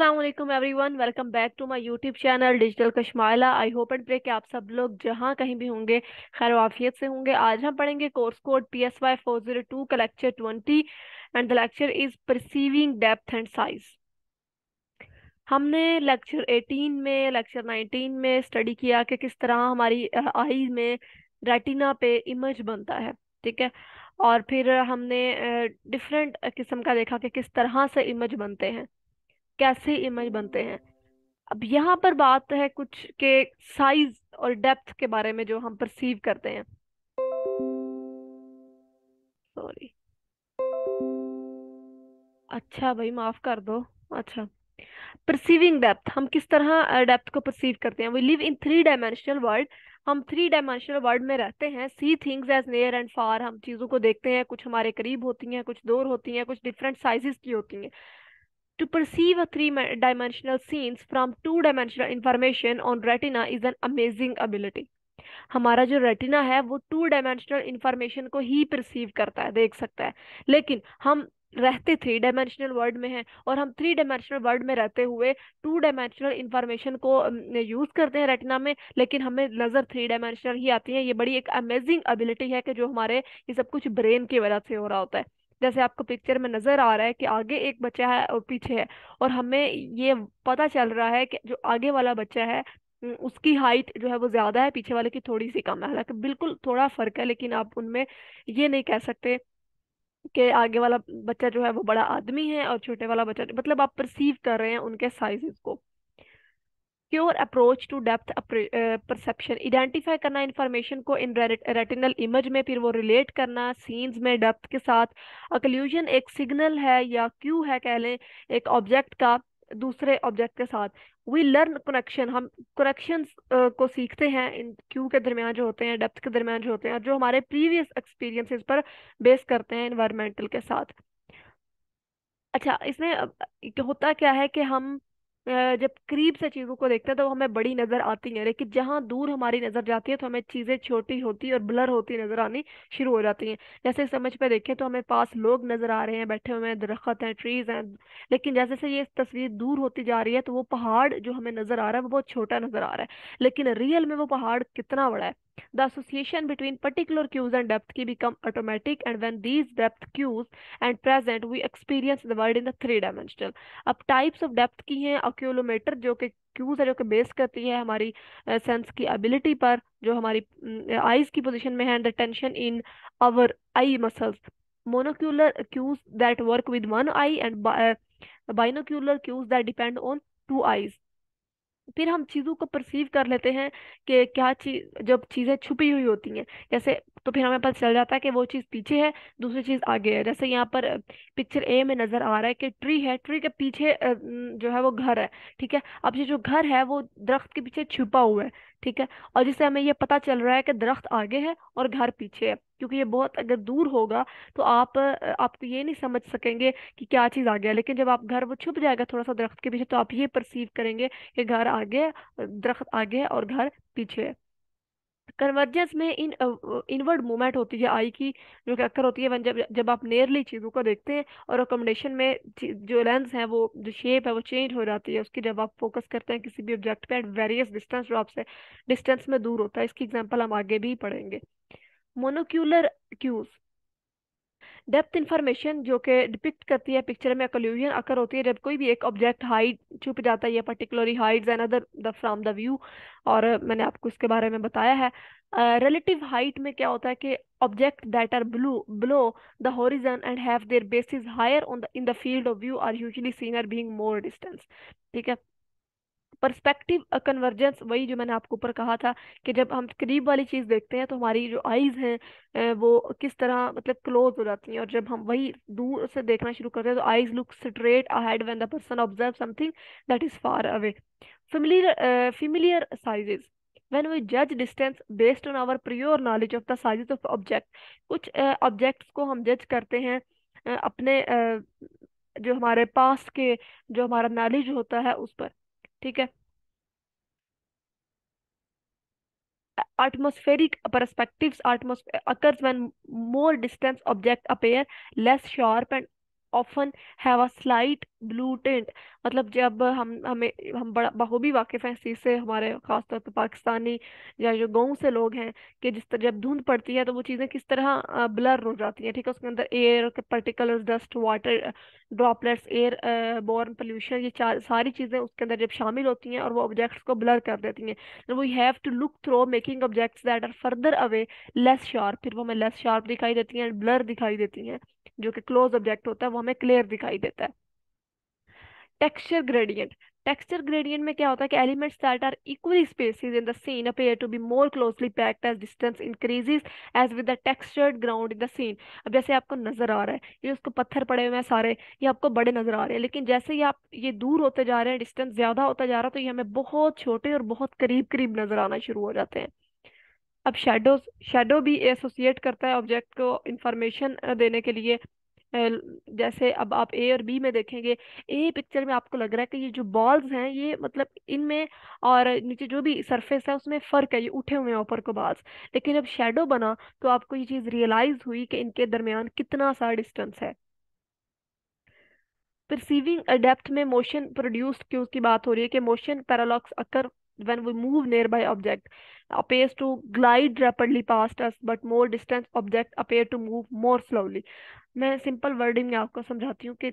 Aslam everyone welcome back to my YouTube channel digital Kashmaila I hope and pray कि आप सब लोग जहाँ कहीं भी होंगे खैर वाफियत से होंगे आज हम पढ़ेंगे course code P S Y four zero two का lecture twenty and the lecture is perceiving depth and size हमने लेक्चर एटीन में लेक्चर नाइनटीन में स्टडी किया कि किस तरह हमारी आई में रेटिना पे इमेज बनता है ठीक है और फिर हमने डिफरेंट किस्म का देखा कि किस तरह से इमेज बनते हैं कैसे इमेज बनते हैं अब यहाँ पर बात है कुछ के साइज और डेप्थ के बारे में जो हम परसीव करते हैं सॉरी अच्छा भाई माफ कर दो अच्छा परसीविंग डेप्थ हम किस तरह डेप्थ को परसीव करते हैं we live in three dimensional world हम थ्री डायमेंशनल वर्ल्ड में रहते हैं see things as near and far हम चीज़ों को देखते हैं कुछ हमारे करीब होती हैं कुछ दूर होती हैं कुछ डिफरेंट साइजेस की होती हैं To perceive a three-dimensional scenes from two-dimensional information on retina is an amazing ability. हमारा जो रेटिना है वो टू डायमेंशनल इंफॉर्मेशन को ही परसीव करता है देख सकता है लेकिन हम रहते थ्री डायमेंशनल वर्ल्ड में हैं और हम थ्री डायमेंशनल वर्ल्ड में रहते हुए टू डायमेंशनल इंफॉर्मेशन को यूज़ करते हैं रेटिना में लेकिन हमें नज़र थ्री डायमेंशनल ही आती है ये बड़ी एक अमेजिंग एबिलिटी है कि जो हमारे ये सब कुछ ब्रेन की वजह से हो रहा होता है जैसे आपको पिक्चर में नजर आ रहा है कि आगे एक बच्चा है और पीछे है और हमें ये पता चल रहा है कि जो आगे वाला बच्चा है उसकी हाइट जो है वो ज़्यादा है पीछे वाले की थोड़ी सी कम है हालांकि बिल्कुल थोड़ा फर्क है लेकिन आप उनमें ये नहीं कह सकते कि आगे वाला बच्चा जो है वो बड़ा आदमी है और छोटे वाला बच्चा मतलब आप परसीव कर रहे हैं उनके साइजेस को secure approach to depth perception identify करना इन्फॉर्मेशन को इन रेटिनल इमेज में फिर वो रिलेट करना सीन्स में डेप्थ के साथ अकल्यूजन एक सिग्नल है या क्यू है कह लें एक ऑब्जेक्ट का दूसरे ऑब्जेक्ट के साथ वी लर्न कनेक्शन हम कनेक्शन uh, को सीखते हैं इन क्यू के दरमियान जो होते हैं डेप्थ के दरमियान जो होते हैं और जो हमारे प्रीवियस एक्सपीरियंसेस पर बेस करते हैं इन्वायरमेंटल के साथ अच्छा इसमें होता क्या है कि हम जब करीब से चीज़ों को देखते हैं तो हमें बड़ी नज़र आती है लेकिन जहाँ दूर हमारी नज़र जाती है तो हमें चीज़ें छोटी होती और ब्लर होती नज़र आनी शुरू हो जाती हैं जैसे समझ पे देखें तो हमें पास लोग नज़र आ रहे हैं बैठे हुए हैं दरख्त हैं ट्रीज़ हैं लेकिन जैसे जैसे ये तस्वीर दूर होती जा रही है तो वो पहाड़ जो हमें नज़र आ रहा है वो बहुत छोटा नज़र आ रहा है लेकिन रियल में वो पहाड़ कितना बड़ा है The association between particular cues and depth key become automatic and when these depth cues and present we experience the world in the three dimensional. अब types of depth की हैं oculometer जो कि क्यूज है जो कि बेस करती है हमारी सेंस uh, की एबिलिटी पर जो हमारी आईज uh, की पोजीशन में है and the tension in our eye muscles monocular cues that work with one eye and binocular cues that depend on two eyes फिर हम चीज़ों को परसीव कर लेते हैं कि क्या चीज जब चीज़ें छुपी हुई होती हैं जैसे तो फिर हमें पता चल जाता है कि वो चीज़ पीछे है दूसरी चीज़ आगे है जैसे यहाँ पर पिक्चर ए में नज़र आ रहा है कि ट्री है ट्री के पीछे जो है वो घर है ठीक है अब ये जो घर है वो दरख्त के पीछे छुपा हुआ है ठीक है और जिससे हमें ये पता चल रहा है कि दरख्त आगे है और घर पीछे है क्योंकि ये बहुत अगर दूर होगा तो आप आपको ये नहीं समझ सकेंगे कि क्या चीज़ आगे है लेकिन जब आप घर वो छुप जाएगा थोड़ा सा दरख्त के पीछे तो आप ये परसीव करेंगे कि घर आगे दरख्त आगे है और घर पीछे है कन्वर्जेंस में इन इनवर्ड मूवमेंट होती है आई की जो कि अक्कर होती है जब जब आप नियरली चीज़ों को देखते हैं और अकोमोडेशन में जो लेंस है वो जो शेप है वो चेंज हो जाती है उसकी जब आप फोकस करते हैं किसी भी ऑब्जेक्ट पे एट वेरियस डिस्टेंस जो आपसे डिस्टेंस में दूर होता है इसकी एग्जाम्पल हम आगे भी पढ़ेंगे मोनोक्यूलर क्यूज डेप्थ इन्फॉर्मेशन जो कि डिपिक्ट करती है पिक्चर में कल्यूजन अकर होती है जब कोई भी एक ऑब्जेक्ट हाइट छुप जाता है या particularly height an other the from the view और मैंने आपको इसके बारे में बताया है रिलेटिव uh, हाइट में क्या होता है कि object that are blue below the horizon and have their bases higher on the in the field of view are usually seen are being more distance ठीक है परस्पेक्टिव कन्वर्जेंस वही जो मैंने आपको ऊपर कहा था कि जब हम करीब वाली चीज़ देखते हैं तो हमारी जो आइज़ हैं वो किस तरह मतलब क्लोज हो जाती हैं और जब हम वही दूर से देखना शुरू करते हैं तो eyes look straight ahead when the person observe something that is far away familiar uh, familiar sizes we जज distance based on our our knowledge of the the of object कुछ ऑब्जेक्ट्स uh, को हम जज करते हैं uh, अपने uh, जो हमारे पास के जो हमारा नॉलेज होता है उस पर ठीक है atmospheric perspective atmosphere occurs when more distance object appear less sharp and often have a slight blue tint मतलब जब हम हमें हम बड़ा बहूबी वाकिफ़ हैं सी से हमारे ख़ासतौर पर पाकिस्तानी या जो गाँव से लोग हैं कि जिस तरह जब धुंध पड़ती है तो वो चीज़ें किस तरह ब्लर हो जाती हैं ठीक है उसके अंदर air particles dust water droplets air borne pollution ये चार सारी चीज़ें उसके अंदर जब शामिल होती हैं और वो ऑब्जेक्ट्स को ब्लर कर देती हैं we have to look through making objects that are further away less sharp फिर वो हमें लेस शार्प दिखाई देती हैं ब्लर दिखाई देती हैं जो कि क्लोज ऑब्जेक्ट होता है वो हमें क्लियर दिखाई देता है टेक्सचर ग्रेडियंट टेक्सचर ग्रेडियंट में क्या होता है कि elements that are equally spaced in the scene appear to be more closely packed as distance increases as with the textured ground in the scene अब जैसे आपको नजर आ रहा है ये उसको पत्थर पड़े हुए हैं सारे ये आपको बड़े नजर आ रहे हैं लेकिन जैसे ही आप ये दूर होते जा रहे हैं डिस्टेंस ज्यादा होता जा रहा है तो ये हमें बहुत छोटे और बहुत करीब करीब नजर आना शुरू हो जाते हैं अब शेडोज शेडो भी एसोसिएट करता है ऑब्जेक्ट को इंफॉर्मेशन देने के लिए जैसे अब आप ए और बी में देखेंगे ए पिक्चर में आपको लग रहा है कि ये जो बॉल्स हैं ये मतलब इनमें और नीचे जो भी सरफेस है उसमें फ़र्क है ये उठे हुए हैं ऊपर को बॉल्स लेकिन जब शेडो बना तो आपको ये चीज़ रियलाइज़ हुई कि इनके दरमियान कितना सा डिस्टेंस है परसीविंग डेप्थ में मोशन प्रोड्यूस्ड क्यूज की बात हो रही है कि motion parallax occur when we move nearby object appears to glide rapidly past us but more distant object appear to move more slowly मैं सिंपल वर्डिंग में आपको समझाती हूँ कि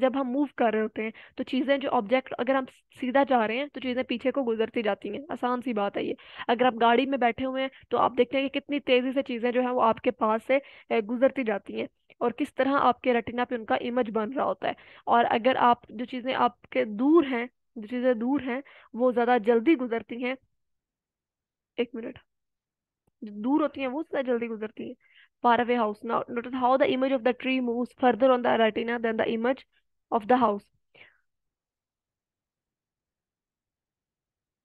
जब हम मूव कर रहे होते हैं तो चीज़ें जो ऑब्जेक्ट अगर हम सीधा जा रहे हैं तो चीज़ें पीछे को गुजरती जाती हैं आसान सी बात है ये अगर आप गाड़ी में बैठे हुए हैं तो आप देखते हैं कि कितनी तेज़ी से चीज़ें जो है वो आपके पास से गुजरती जाती हैं और किस तरह आपके रटिना पे उनका इमेज बन रहा होता है और अगर आप जो चीज़ें आपके दूर हैं जो चीजें दूर हैं वो ज्यादा जल्दी गुजरती हैं एक मिनट दूर होती हैं वो ज्यादा जल्दी गुजरती है far away house now note how the image of the tree move further on the retina then the image of the house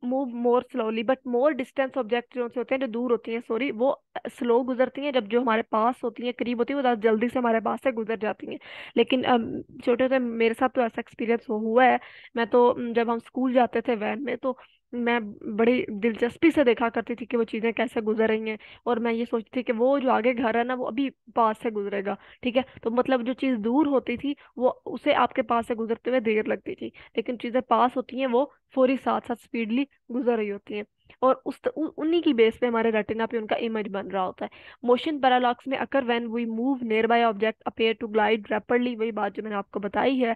move more slowly but more distance object जो होते हैं जो दूर होती हैं सॉरी वो स्लो गुजरती हैं जब जो हमारे पास होती हैं करीब होती हैं वो जल्दी से हमारे पास से गुजर जाती हैं लेकिन छोटे होते मेरे साथ तो ऐसा एक्सपीरियंस हुआ है मैं तो जब हम स्कूल जाते थे वैन में तो मैं बड़ी दिलचस्पी से देखा करती थी कि वो चीज़ें कैसे गुजर रही हैं और मैं ये सोचती थी कि वो जो आगे घर है ना वो अभी पास से गुजरेगा ठीक है तो मतलब जो चीज़ दूर होती थी वो उसे आपके पास से गुजरते हुए देर लगती थी लेकिन चीज़ें पास होती हैं वो फौरी साथ साथ स्पीडली गुजर रही होती हैं और उस उन्हीं की बेस पे हमारे रेटिना पे उनका इमेज बन रहा होता है मोशन पैरालॉक्स में occur when we move near by object appear to glide rapidly वही बात जो मैंने आपको बताई है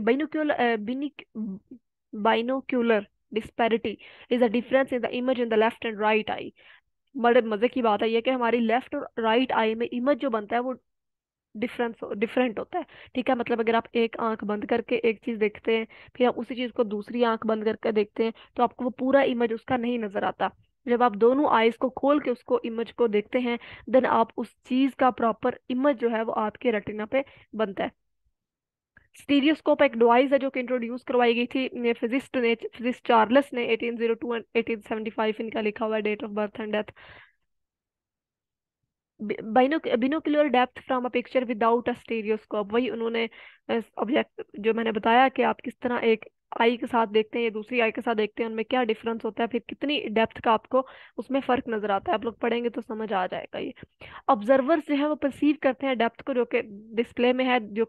बाइनोक्यूल बिनिक binocular disparity is a difference in the image in the left and right eye बड़े मज़े की बात है ये कि हमारी लेफ्ट और राइट आई में इमेज जो बनता है वो डिफरेंस डिफरेंट होता है ठीक है मतलब अगर आप एक आंख बंद करके एक चीज़ देखते हैं फिर आप उसी चीज़ को दूसरी आंख बंद करके देखते हैं तो आपको वो पूरा इमेज उसका नहीं नज़र आता जब आप दोनों आईज को खोल के उसको इमेज को देखते हैं देन आप उस चीज़ का प्रॉपर इमेज जो है वो आपके रेटिना पे बनता है स्टीरियोस्कोप एक डिवाइस है जो कि इंट्रोड्यूस करवाई गई थी ने फिजिस्ट ने फिजिस्ट चार्लस ने 1802 1875 इनका लिखा हुआ date of birth and death binocular depth from a picture without a stereoscope वही उन्होंने ऑब्जेक्ट जो मैंने बताया कि आप किस तरह एक आई के साथ देखते हैं या दूसरी आई के साथ देखते हैं उनमें क्या डिफरेंस होता है फिर कितनी डेप्थ का आपको उसमें फर्क नजर आता है आप लोग पढ़ेंगे तो समझ आ जाएगा ये ऑब्जर्वर्स जो है वो परसीव करते हैं डेप्थ को जो कि डिस्प्ले में है जो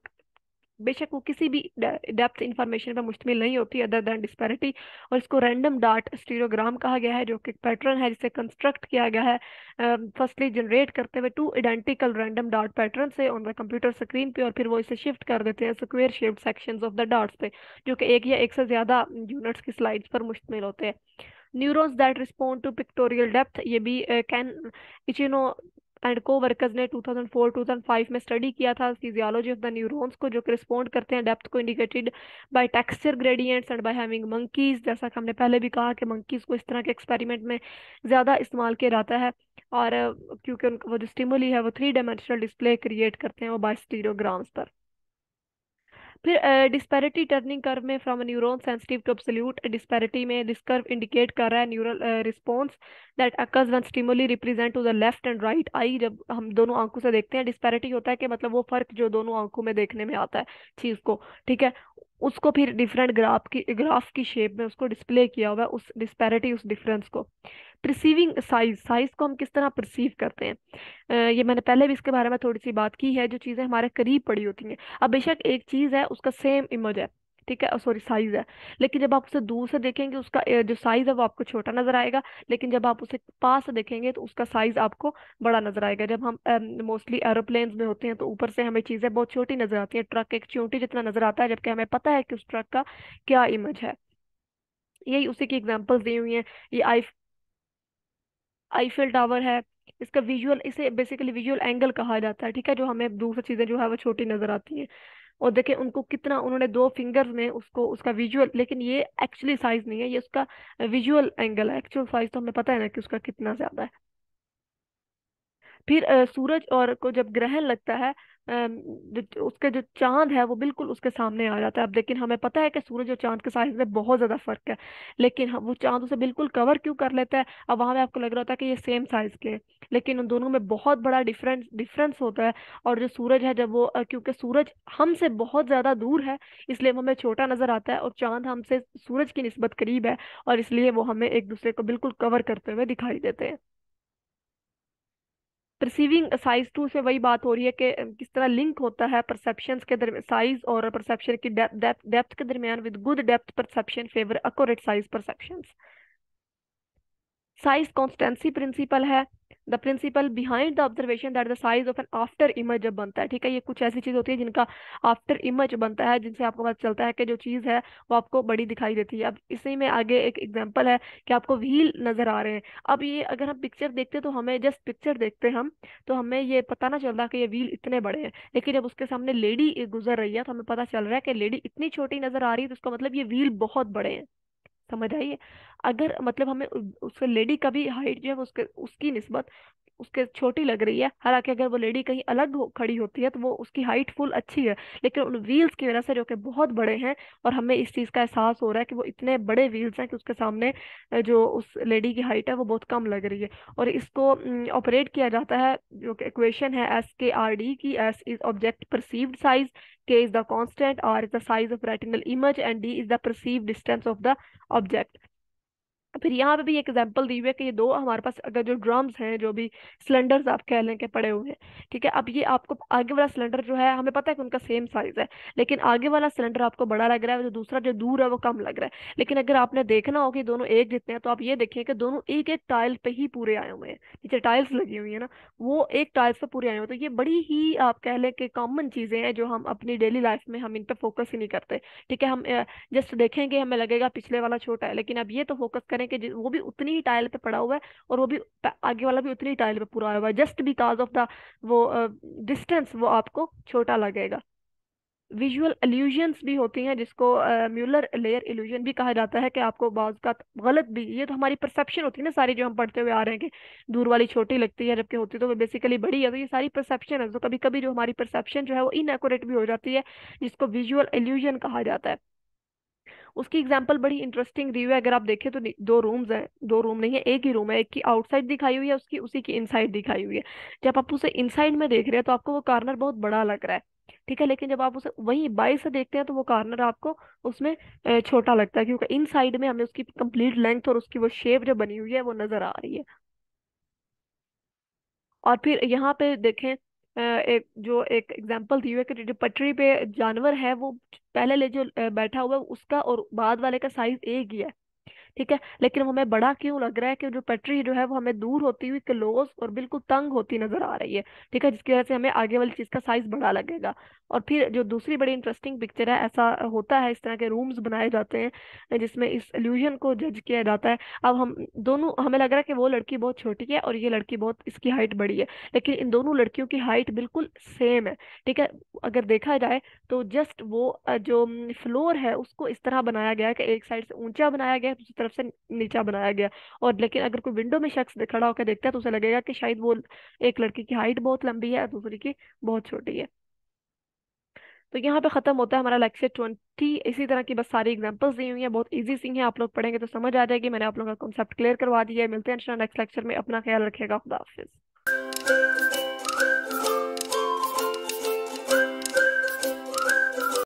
बेशक वो किसी भी डेप्थ इंफॉर्मेशन पर मुश्तमिल नहीं होती अदर दैन डिस्पैरिटी और इसको रैंडम डाट स्टीरोग्राम कहा गया है जो कि पैटर्न है जिसे कंस्ट्रक्ट किया गया है फर्स्टली uh, जनरेट करते हुए two identical random dot pattern से ऑन द कंप्यूटर स्क्रीन पे और फिर वो इसे शिफ्ट कर देते हैं square shaped section of the dots पे जो कि एक या एक से ज़्यादा यूनिट्स की स्लाइड्स पर मुश्तमिल होते हैं neurons that respond to pictorial depth ये भी कैन इचिनो एंड को वर्कर्स ने 2004-2005 में स्टडी किया था फिजियोलॉजी ऑफ द न्यूरॉन्स को जो रिस्पॉन्ड करते हैं डेप्थ को indicated by texture gradients and by having monkeys जैसा कि हमने पहले भी कहा कि मंकीज को इस तरह के एक्सपेरिमेंट में ज़्यादा इस्तेमाल किया जाता है और क्योंकि उनका वो जो स्टिमुली है वो थ्री डायमेंशनल डिस्प्ले क्रिएट करते हैं वो बाय स्टीरोग्राम्स पर फिर डिस्पैरिटी टर्निंग कर्व में from neuron sensitive to absolute disparity में दिस कर्व इंडिकेट कर रहा है neural response that occurs when stimuli represent to the left and right eye जब हम दोनों आंखों से देखते हैं डिस्पैरिटी होता है कि मतलब वो फर्क जो दोनों आंखों में देखने में आता है चीज़ को ठीक है उसको फिर डिफरेंट ग्राफ की ग्राफ की शेप में उसको डिस्प्ले किया हुआ है उस डिस्पैरिटी उस डिफरेंस को परसीविंग साइज साइज को हम किस तरह परसीव करते हैं ये मैंने पहले भी इसके बारे में थोड़ी सी बात की है जो चीज़ें हमारे करीब पड़ी होती हैं अब बेशक एक चीज़ है उसका सेम इमेज है ठीक है सॉरी साइज है लेकिन जब आप उसे दूर से देखेंगे उसका जो साइज है वो आपको छोटा नजर आएगा लेकिन जब आप उसे पास से देखेंगे तो उसका साइज आपको बड़ा नजर आएगा जब हम मोस्टली एरोप्लेन्स में होते हैं तो ऊपर से हमें चीजें बहुत छोटी नजर आती है ट्रक एक चोटी जितना नजर आता है जबकि हमें पता है कि उस ट्रक का क्या इमेज है यही उसी की एग्जाम्पल्स दी हुई हैं ये आई आईफिल टावर है इसका विजुअल इसे बेसिकली विजुअल एंगल कहा जाता है ठीक है जो हमें दूसरी चीज़ें जो है वो छोटी नज़र आती हैं और देखें उनको कितना उन्होंने दो फिंगर में उसको उसका विजुअल लेकिन ये एक्चुअली साइज़ नहीं है ये उसका विजुअल एंगल है एक्चुअल साइज़ तो हमें पता है ना कि उसका कितना ज़्यादा है फिर सूरज और को जब ग्रहण लगता है जो जो चांद है वो बिल्कुल उसके सामने आ जाता है अब लेकिन हमें पता है कि सूरज और चांद के साइज में बहुत ज़्यादा फर्क है लेकिन वो चांद उसे बिल्कुल कवर क्यों कर लेता है अब वहाँ में आपको लग रहा होता है कि ये सेम साइज के लेकिन उन दोनों में बहुत बड़ा डिफरेंस डिफरेंस होता है और जो सूरज है जब वो क्योंकि सूरज हमसे बहुत ज़्यादा दूर है इसलिए हमें छोटा नज़र आता है और चांद हमसे सूरज की नस्बत करीब है और इसलिए वो हमें एक दूसरे को बिल्कुल कवर करते हुए दिखाई देते हैं परसीविंग साइज टू से वही बात हो रही है कि किस तरह लिंक होता है परसेप्शन के दरमियान साइज और परसेप्शन की डेप्थ के दरमियान with good depth perception favour accurate size perception size constancy principle है the principle behind the observation that the size of an afterimage जब बनता है ठीक है ये कुछ ऐसी चीज़ होती है जिनका आफ्टर इमेज बनता है जिनसे आपको पता चलता है कि जो चीज़ है वो आपको बड़ी दिखाई देती है अब इसी में आगे एक एग्जाम्पल है कि आपको व्हील नज़र आ रहे हैं अब ये अगर हम पिक्चर तो देखते हैं तो हमें जस्ट पिक्चर देखते हम तो हमें ये पता ना चल रहा कि ये व्हील इतने बड़े हैं लेकिन जब उसके सामने लेडी गुजर रही है तो हमें पता चल रहा है कि लेडी इतनी छोटी नज़र आ रही है तो उसका मतलब ये व्हील बहुत बड़े हैं समझ आइए अगर मतलब हमें उसके लेडी का भी हाइट जो है उसके उसकी नस्बत उसके छोटी लग रही है हालांकि अगर वो लेडी कहीं अलग हो, खड़ी होती है तो वो उसकी हाइट फुल अच्छी है लेकिन उन व्हील्स की वजह से जो कि बहुत बड़े हैं और हमें इस चीज़ का एहसास हो रहा है कि वो इतने बड़े व्हील्स हैं कि उसके सामने जो उस लेडी की हाइट है वो बहुत कम लग रही है और इसको ऑपरेट किया जाता है जो कि इक्वेशन है एस के आर डी की S is object perceived size K is the constant R is the size of retinal image and D is the perceived distance of the object फिर यहाँ पे भी एक एग्जाम्पल दी हुई है कि ये दो हमारे पास अगर जो ड्रम्स हैं जो भी सिलेंडर्स आप कह लें कि पड़े हुए हैं ठीक है अब ये आपको आगे वाला सिलेंडर जो है हमें पता है कि उनका सेम साइज है लेकिन आगे वाला सिलेंडर आपको बड़ा लग रहा है जो दूसरा जो दूर है वो कम लग रहा है लेकिन अगर आपने देखना हो कि दोनों एक जितने हैं तो आप ये देखें कि दोनों एक एक टाइल पे ही पूरे आए हुए हैं नीचे टाइल्स लगी हुई है ना वो एक टाइल्स पे पूरे आए हुए हैं तो ये बड़ी ही आप कह लें कि कॉमन चीज़ें हैं जो हम अपनी डेली लाइफ में हम इन पर फोकस ही नहीं करते ठीक है हम जस्ट देखेंगे हमें लगेगा पिछले वाला छोटा है लेकिन अब ये तो फोकस करें कि वो भी उतनी ही टाइल पे पड़ा हुआ है और वो भी आगे वाला भी उतनी ही टाइल पे पूरा हुआ है जस्ट बिकॉज ऑफ द वो डिस्टेंस uh, वो आपको छोटा लगेगा विजुअल एल्यूजन्स भी होती हैं जिसको म्यूलर लेयर एल्यूजन भी कहा जाता है कि आपको बाज का गलत भी ये तो हमारी परसेप्शन होती है ना सारी जो हम पढ़ते हुए आ रहे हैं कि दूर वाली छोटी लगती है जबकि होती तो वो बेसिकली बड़ी है तो ये सारी परसेप्शन है तो कभी कभी जो हमारी परसेप्शन जो है वो इनएकोरेट भी हो जाती है जिसको विजुअल एल्यूजन कहा जाता है उसकी एग्जाम्पल बड़ी इंटरेस्टिंग दी हुई है अगर आप देखें तो दो रूम्स हैं दो रूम नहीं है एक ही रूम है एक की आउटसाइड दिखाई हुई है उसकी उसी की इनसाइड दिखाई हुई है जब आप उसे इनसाइड में देख रहे हैं तो आपको वो कार्नर बहुत बड़ा लग रहा है ठीक है लेकिन जब आप उसे वही बाई से देखते हैं तो वो कार्नर आपको उसमें छोटा लगता है क्योंकि इन साइड में हमें उसकी कंप्लीट लेंथ और उसकी वो शेप जो बनी हुई है वो नजर आ रही है और फिर यहाँ पे देखें एक जो एक एग्जाम्पल दी हुई है कि जो पटरी पे जानवर है वो पहले ले जो बैठा हुआ है उसका और बाद वाले का साइज एक ही है ठीक है लेकिन वो हमें बड़ा क्यों लग रहा है कि जो पटरी जो है वो हमें दूर होती हुई क्लोज और बिल्कुल तंग होती नजर आ रही है ठीक है जिसकी वजह से हमें आगे वाली चीज का साइज बड़ा लगेगा और फिर जो दूसरी बड़ी इंटरेस्टिंग पिक्चर है ऐसा होता है इस तरह के रूम्स बनाए जाते हैं जिसमें इस एल्यूजन को जज किया जाता है अब हम दोनों हमें लग रहा है कि वो लड़की बहुत छोटी है और ये लड़की बहुत इसकी हाइट बड़ी है लेकिन इन दोनों लड़कियों की हाइट बिल्कुल सेम है ठीक है अगर देखा जाए तो जस्ट वो जो फ्लोर हम्म, है उसको इस तरह बनाया गया है कि एक साइड से ऊंचा बनाया गया है दूसरी तरफ तरफ से नीचा बनाया गया और लेकिन अगर कोई विंडो में शख्स खड़ा होकर देखता है तो उसे लगेगा कि शायद वो एक लड़की की हाइट बहुत लंबी है दूसरी की बहुत छोटी है तो यहाँ पे खत्म होता है हमारा लेक्चर ट्वेंटी इसी तरह की बस सारी एग्जांपल्स दी हुई हैं बहुत इजी सी हैं आप लोग पढ़ेंगे तो समझ आ जाएगी मैंने आप लोगों का कॉन्सेप्ट क्लियर करवा दिया है मिलते हैं नेक्स्ट लेक्चर में अपना ख्याल रखिएगा खुदा हाफिज़